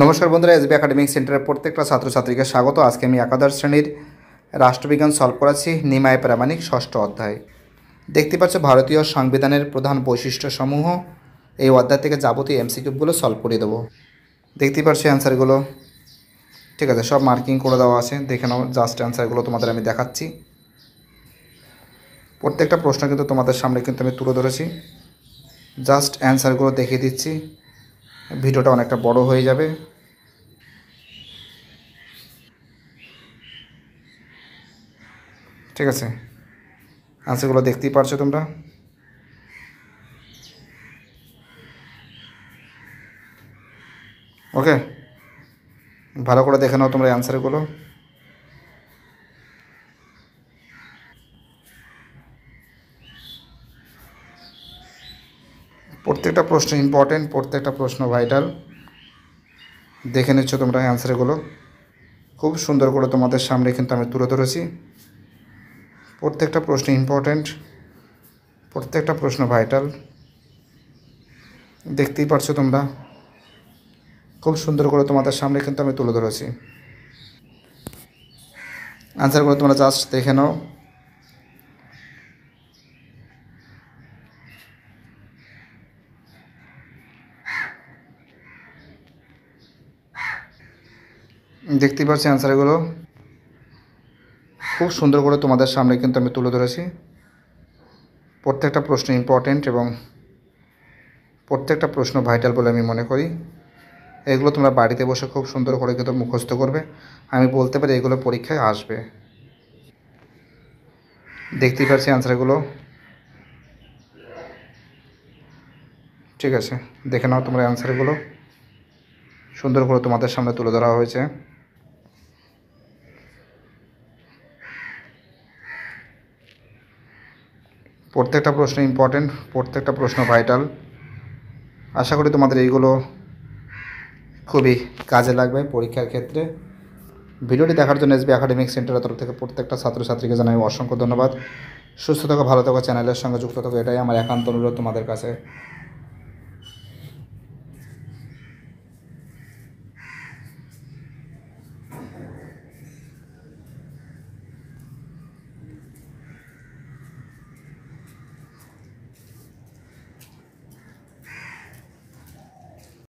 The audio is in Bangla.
নমস্কার বন্ধুরা এসবি একাডেমিক সেন্টারের প্রত্যেকটা ছাত্রছাত্রীকে স্বাগত আজকে আমি একাদশ শ্রেণীর রাষ্ট্রবিজ্ঞান সলভ করাছি নিমায় প্রামাণিক ষষ্ঠ অধ্যায় দেখতে পাচ্ছ ভারতীয় সংবিধানের প্রধান বৈশিষ্ট্যসমূহ এই অধ্যায় থেকে যাবতীয় এমসিকিউবগুলো সলভ করে দেবো দেখতে পাচ্ছ অ্যান্সারগুলো ঠিক আছে সব মার্কিং করে দেওয়া আছে দেখে নাও জাস্ট অ্যান্সারগুলো তোমাদের আমি দেখাচ্ছি প্রত্যেকটা প্রশ্ন কিন্তু তোমাদের সামনে কিন্তু আমি তুলে ধরেছি জাস্ট অ্যান্সারগুলো দেখিয়ে দিচ্ছি ভিডিওটা অনেকটা বড় হয়ে যাবে ঠিক আছে আনসারগুলো দেখতেই পারছো তোমরা ওকে ভালো করে দেখে নাও তোমরা অ্যান্সারগুলো প্রত্যেকটা প্রশ্ন ইম্পর্টেন্ট প্রত্যেকটা প্রশ্ন ভাইটাল দেখে নিচ্ছ তোমরা অ্যান্সারগুলো খুব সুন্দর করে তোমাদের সামনে কিন্তু আমি তুলে ধরেছি প্রত্যেকটা প্রশ্ন ইম্পর্টেন্ট প্রত্যেকটা প্রশ্ন ভাইটাল দেখতেই পারছো তোমরা খুব সুন্দর করে তোমাদের সামনে কিন্তু আমি তুলে ধরেছি অ্যান্সারগুলো তোমরা জাস্ট দেখে নাও দেখতেই পাচ্ছি অ্যান্সারগুলো খুব সুন্দর করে তোমাদের সামনে কিন্তু আমি তুলে ধরেছি প্রত্যেকটা প্রশ্ন ইম্পর্টেন্ট এবং প্রত্যেকটা প্রশ্ন ভাইটাল বলে আমি মনে করি এগুলো তোমরা বাড়িতে বসে খুব সুন্দর করে কিন্তু মুখস্থ করবে আমি বলতে পারি এগুলো পরীক্ষায় আসবে দেখতেই পাচ্ছি অ্যান্সারগুলো ঠিক আছে দেখে নাও তোমরা অ্যান্সারগুলো সুন্দর করে তোমাদের সামনে তুলে ধরা হয়েছে প্রত্যেকটা প্রশ্ন ইম্পর্ট্যান্ট প্রত্যেকটা প্রশ্ন ভাইটাল আশা করি তোমাদের এইগুলো খুবই কাজে লাগবে পরীক্ষার ক্ষেত্রে ভিডিওটি দেখার জন্য এসবি একাডেমিক সেন্টারের তরফ থেকে প্রত্যেকটা ছাত্রছাত্রীকে জানাই অসংখ্য ধন্যবাদ সুস্থ থাকো ভালো থাকো চ্যানেলের সঙ্গে যুক্ত থাকো এটাই আমার একান্ত অনুরোধ তোমাদের কাছে